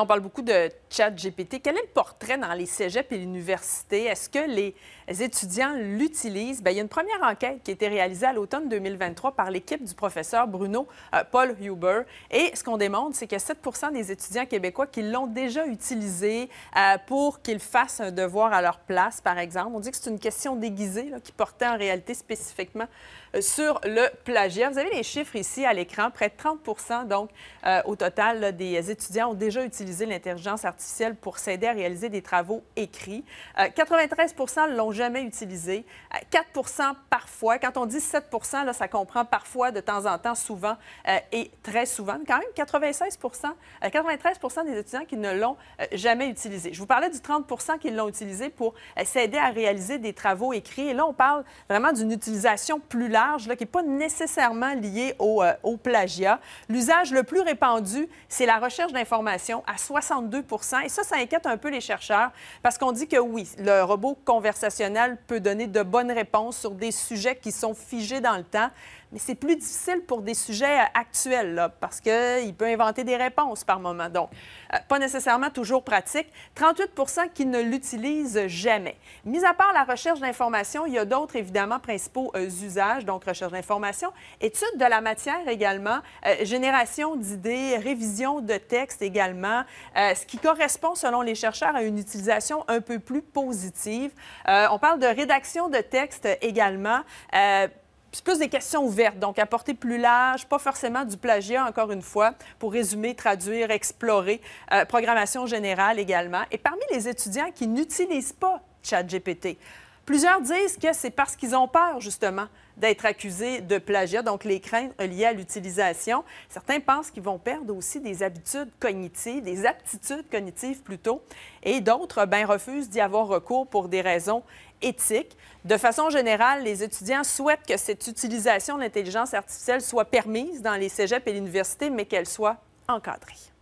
on parle beaucoup de chat GPT. Quel est le portrait dans les cégeps et l'université? Est-ce que les étudiants l'utilisent? Ben, il y a une première enquête qui a été réalisée à l'automne 2023 par l'équipe du professeur Bruno euh, Paul Huber. Et ce qu'on démontre, c'est que 7 des étudiants québécois qui l'ont déjà utilisé euh, pour qu'ils fassent un devoir à leur place, par exemple. On dit que c'est une question déguisée qui portait en réalité spécifiquement euh, sur le plagiat. Vous avez les chiffres ici à l'écran. Près de 30 donc, au total, des étudiants ont déjà utilisé utiliser l'intelligence artificielle pour s'aider à réaliser des travaux écrits. 93 euh, ne l'ont jamais utilisé. 4 euh, parfois. Quand on dit 7 là, ça comprend parfois, de temps en temps, souvent euh, et très souvent. Quand même, 96 93 des étudiants qui ne l'ont jamais utilisé. Je vous parlais du 30 qui l'ont utilisé pour s'aider à réaliser des travaux écrits. Et là, on parle vraiment d'une utilisation plus large qui n'est pas nécessairement liée au, au plagiat. L'usage le plus répandu, c'est la recherche d'informations à 62 Et ça, ça inquiète un peu les chercheurs parce qu'on dit que oui, le robot conversationnel peut donner de bonnes réponses sur des sujets qui sont figés dans le temps, mais c'est plus difficile pour des sujets euh, actuels, là, parce qu'il euh, peut inventer des réponses par moment. Donc, euh, pas nécessairement toujours pratique. 38 qui ne l'utilisent jamais. Mis à part la recherche d'informations, il y a d'autres, évidemment, principaux usages, donc recherche d'information, études de la matière également, génération d'idées, révision de textes également, ce qui correspond, selon les chercheurs, à une utilisation un peu plus positive. on parle de rédaction de textes également. Puis plus des questions ouvertes, donc à plus large, pas forcément du plagiat, encore une fois, pour résumer, traduire, explorer, euh, programmation générale également. Et parmi les étudiants qui n'utilisent pas ChatGPT, Plusieurs disent que c'est parce qu'ils ont peur, justement, d'être accusés de plagiat, donc les craintes liées à l'utilisation. Certains pensent qu'ils vont perdre aussi des habitudes cognitives, des aptitudes cognitives plutôt, et d'autres ben, refusent d'y avoir recours pour des raisons éthiques. De façon générale, les étudiants souhaitent que cette utilisation de l'intelligence artificielle soit permise dans les cégeps et l'université, mais qu'elle soit encadrée.